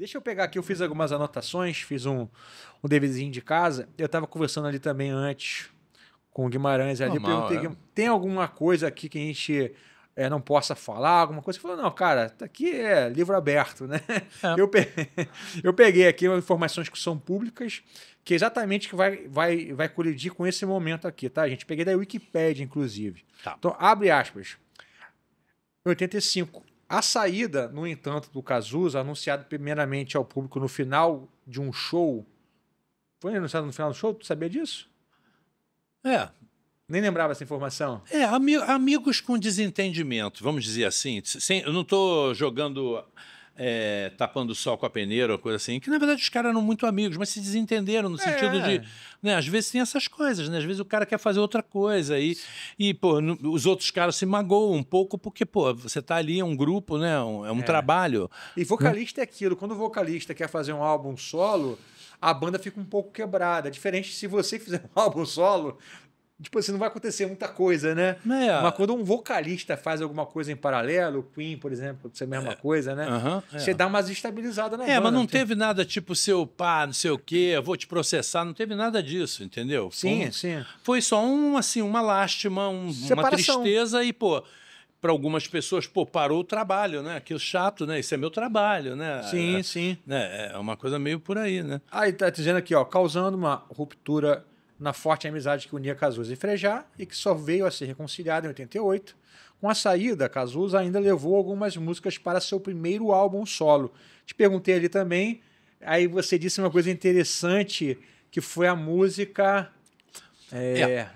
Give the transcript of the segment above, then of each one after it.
Deixa eu pegar aqui, eu fiz algumas anotações, fiz um, um deverzinho de casa. Eu estava conversando ali também antes com o Guimarães ali. Normal, perguntei, é. tem alguma coisa aqui que a gente é, não possa falar, alguma coisa? Ele falou, não, cara, tá aqui é livro aberto, né? É. Eu, eu peguei aqui informações que são públicas, que é exatamente que vai, vai, vai colidir com esse momento aqui, tá, gente? Peguei da Wikipedia, inclusive. Tá. Então, abre aspas. 85, a saída, no entanto, do Cazuza, anunciado primeiramente ao público no final de um show. Foi anunciado no final do show? Tu sabia disso? É, nem lembrava essa informação. É, ami amigos com desentendimento, vamos dizer assim. Sem, eu não estou jogando é, tapando o sol com a peneira ou coisa assim, que na verdade os caras eram muito amigos, mas se desentenderam no sentido é. de. Né, às vezes tem essas coisas, né? Às vezes o cara quer fazer outra coisa e, e pô, no, os outros caras se magoam um pouco porque, pô, você tá ali, é um grupo, né? É um, é um é. trabalho. E vocalista é aquilo. Quando o vocalista quer fazer um álbum solo, a banda fica um pouco quebrada. É diferente se você fizer um álbum solo, tipo assim, não vai acontecer muita coisa, né? É. Mas quando um vocalista faz alguma coisa em paralelo, o Queen, por exemplo, ser a mesma é. coisa, né? Uhum, é. Você dá uma estabilizada na É, banda, mas não teve nada tipo seu pá, não sei o quê, eu vou te processar, não teve nada disso, entendeu? Sim, um, sim. Foi só um, assim, uma lástima, um, uma tristeza e, pô, para algumas pessoas, pô, parou o trabalho, né? Aquilo chato, né? Isso é meu trabalho, né? Sim, é, sim. É, é uma coisa meio por aí, né? Aí tá dizendo aqui, ó, causando uma ruptura na forte amizade que unia Cazuza e Frejá e que só veio a ser reconciliada em 88. Com a saída, Cazuza ainda levou algumas músicas para seu primeiro álbum solo. Te perguntei ali também, aí você disse uma coisa interessante, que foi a música... É, é.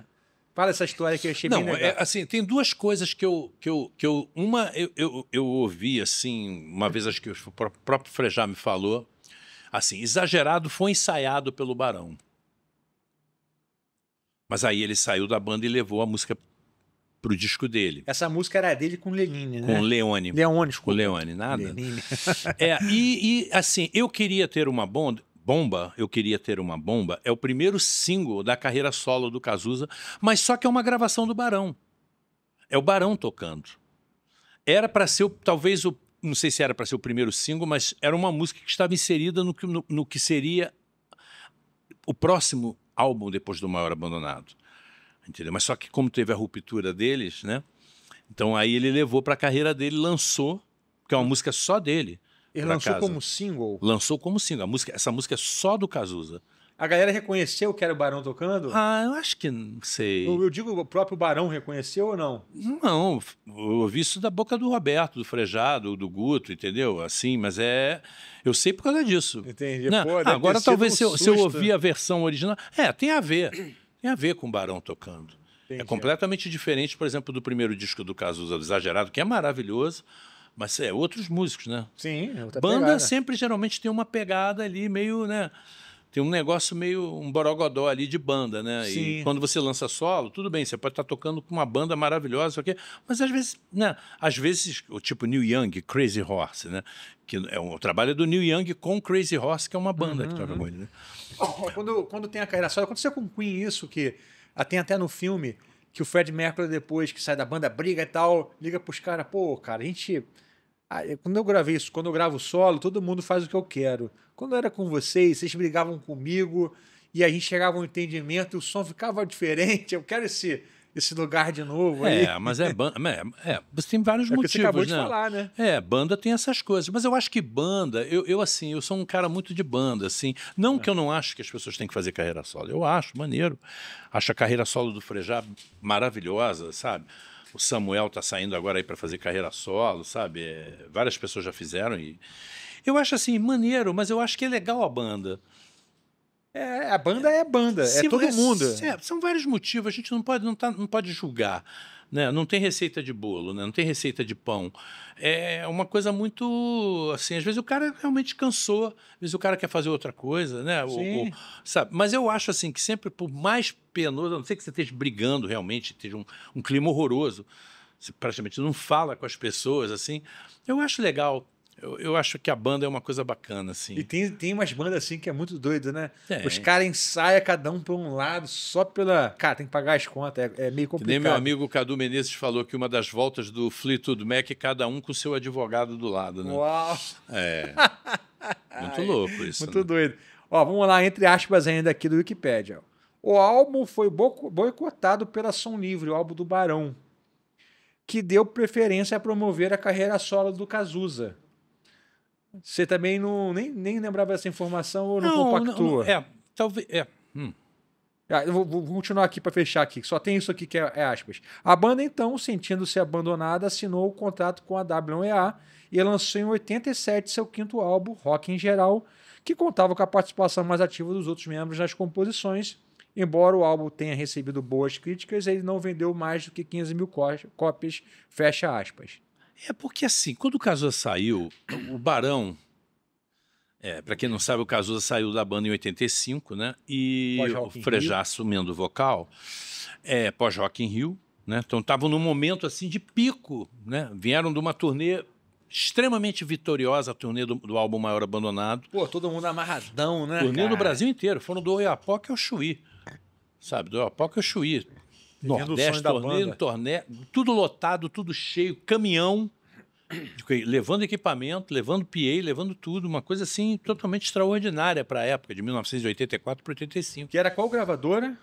Fala essa história que eu achei Não, bem legal. É, assim, tem duas coisas que eu... Que eu, que eu uma, eu, eu, eu ouvi, assim, uma vez acho que o próprio Frejá me falou, assim, exagerado foi ensaiado pelo Barão. Mas aí ele saiu da banda e levou a música pro disco dele. Essa música era dele com Lenine, né? Com Leone. Leone, desculpa. Com Leone, nada. Lenine. é, e, e, assim, eu queria ter uma bomba, bomba, eu queria ter uma bomba, é o primeiro single da carreira solo do Cazuza, mas só que é uma gravação do Barão. É o Barão tocando. Era para ser talvez o não sei se era para ser o primeiro single, mas era uma música que estava inserida no que, no, no que seria o próximo álbum depois do Maior Abandonado. Entendeu? Mas só que como teve a ruptura deles, né? Então aí ele levou para a carreira dele, lançou, que é uma música só dele. Ele lançou casa. como single? Lançou como single. A música, essa música é só do Cazuza. A galera reconheceu que era o Barão tocando? Ah, eu acho que não sei. Eu, eu digo, o próprio Barão reconheceu ou não? Não, eu ouvi isso da boca do Roberto, do Frejado, do Guto, entendeu? Assim, mas é. Eu sei por causa disso. Entendi. Não, Pô, agora talvez um se, eu, se eu ouvir a versão original. É, tem a ver. Tem a ver com o Barão tocando. É Entendi. É completamente diferente, por exemplo, do primeiro disco do Caso Exagerado, que é maravilhoso. Mas é outros músicos, né? Sim, é outra Banda pegada. sempre geralmente tem uma pegada ali meio, né? tem um negócio meio um borogodó ali de banda, né? Sim. E quando você lança solo, tudo bem, você pode estar tá tocando com uma banda maravilhosa, aqui, mas às vezes, né? Às vezes, o tipo New Young, Crazy Horse, né? Que é um, o trabalho do New Young com Crazy Horse, que é uma banda uhum. que toca uhum. com ele, né? Quando, quando tem a carreira solo, aconteceu com o Queen isso, que tem até no filme que o Fred Mercury, depois que sai da banda, briga e tal, liga pros caras, pô, cara, a gente. Quando eu gravei isso, quando eu gravo solo, todo mundo faz o que eu quero. Quando era com vocês, vocês brigavam comigo e a gente chegava a um entendimento, o som ficava diferente. Eu quero esse, esse lugar de novo. É, aí. mas é banda. É, é, tem vários é motivos. Você acabou né? de falar, né? É, banda tem essas coisas. Mas eu acho que banda, eu, eu assim, eu sou um cara muito de banda, assim. Não é. que eu não acho que as pessoas têm que fazer carreira solo. Eu acho, maneiro. Acho a carreira solo do Frejá maravilhosa, sabe? O Samuel tá saindo agora aí para fazer carreira solo, sabe? É, várias pessoas já fizeram e eu acho assim, maneiro, mas eu acho que é legal a banda. É, a banda é banda, é se, é todo mundo. É, são vários motivos, a gente não pode, não, tá, não pode julgar. Né? Não tem receita de bolo, né? não tem receita de pão. É uma coisa muito. Assim, às vezes o cara realmente cansou, às vezes o cara quer fazer outra coisa, né? Sim. Ou, ou, sabe? Mas eu acho assim que sempre, por mais penoso, a não ser que você esteja brigando realmente, esteja um, um clima horroroso, você praticamente não fala com as pessoas, assim, eu acho legal eu, eu, acho que a banda é uma coisa bacana, assim. E tem, tem umas bandas assim que é muito doido, né? É. Os caras ensaiam cada um por um lado só pela. Cara, tem que pagar as contas, é, é meio complicado. Que nem meu amigo Cadu Menezes falou que uma das voltas do Fleetwood Mac é cada um com seu advogado do lado, né? Uau! É. muito louco isso. Muito né? doido. Ó, vamos lá, entre aspas ainda aqui do Wikipedia. O álbum foi boicotado pela Som Livre, o álbum do Barão, que deu preferência a promover a carreira solo do Cazuza. Você também não nem, nem lembrava dessa informação ou não, não compactua? Não, é, talvez. É. Hum. Ah, vou, vou, continuar aqui para fechar aqui. Só tem isso aqui que é, é aspas. A banda, então, sentindo-se abandonada, assinou o contrato com a WEA e lançou em 87 seu quinto álbum, Rock em Geral, que contava com a participação mais ativa dos outros membros nas composições. Embora o álbum tenha recebido boas críticas, ele não vendeu mais do que 15 mil cópias, fecha aspas. É porque assim, quando o Cazuza saiu, o Barão, é, para quem não sabe, o Cazuza saiu da banda em 85, né? E o Frejá assumindo o vocal, é, pós-rock in Rio, né? Então estavam num momento assim de pico, né? Vieram de uma turnê extremamente vitoriosa, a turnê do, do álbum Maior Abandonado. Pô, todo mundo amarradão, né? Turnê cara? no Brasil inteiro, foram do Oiapoque ao Chuí sabe? Do Oiapoque ao Chuí. Nordeste, torneio, torneio, tudo lotado, tudo cheio, caminhão, levando equipamento, levando PA, levando tudo, uma coisa assim totalmente extraordinária para a época, de 1984 para 85. Que era qual gravadora?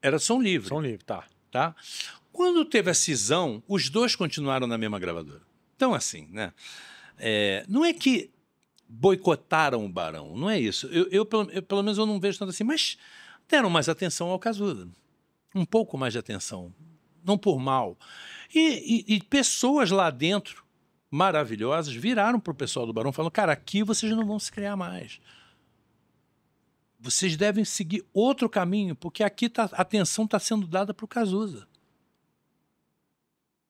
Era São Livre. Som Livre, tá. tá. Quando teve a cisão, os dois continuaram na mesma gravadora. Então, assim, né? É, não é que boicotaram o Barão, não é isso. Eu, eu, eu, pelo menos eu não vejo tanto assim, mas deram mais atenção ao Casuda um pouco mais de atenção, não por mal. E, e, e pessoas lá dentro, maravilhosas, viraram para o pessoal do Barão falando: cara, aqui vocês não vão se criar mais. Vocês devem seguir outro caminho, porque aqui tá, a atenção está sendo dada para o Cazuza.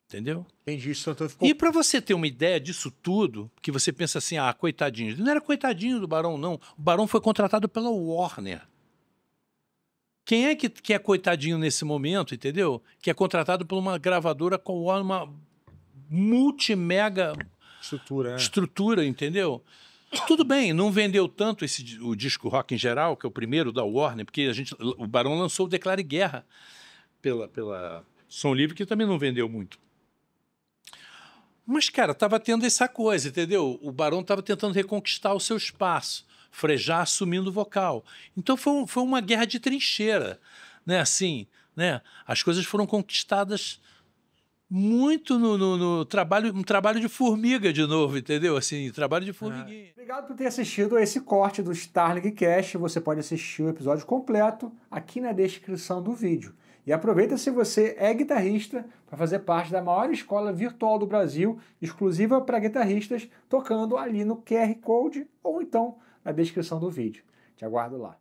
Entendeu? Entendi. Isso então ficou... E para você ter uma ideia disso tudo, que você pensa assim, ah, coitadinho. Não era coitadinho do Barão, não. O Barão foi contratado pela Warner. Quem é que, que é coitadinho nesse momento, entendeu? Que é contratado por uma gravadora com uma multimega estrutura, é. estrutura, entendeu? Tudo bem, não vendeu tanto esse, o disco rock em geral, que é o primeiro da Warner, porque a gente, o Barão lançou o Declare Guerra pela, pela Som Livre, que também não vendeu muito. Mas, cara, estava tendo essa coisa, entendeu? O Barão estava tentando reconquistar o seu espaço. Frejá assumindo o vocal. Então foi, foi uma guerra de trincheira, né? Assim, né? As coisas foram conquistadas muito no, no, no, trabalho, um trabalho de formiga de novo, entendeu? Assim, trabalho de formiguinha. É. Obrigado por ter assistido a esse corte do Starling Cash. Você pode assistir o episódio completo aqui na descrição do vídeo. E aproveita se você é guitarrista para fazer parte da maior escola virtual do Brasil, exclusiva para guitarristas, tocando ali no QR Code ou então na descrição do vídeo. Te aguardo lá.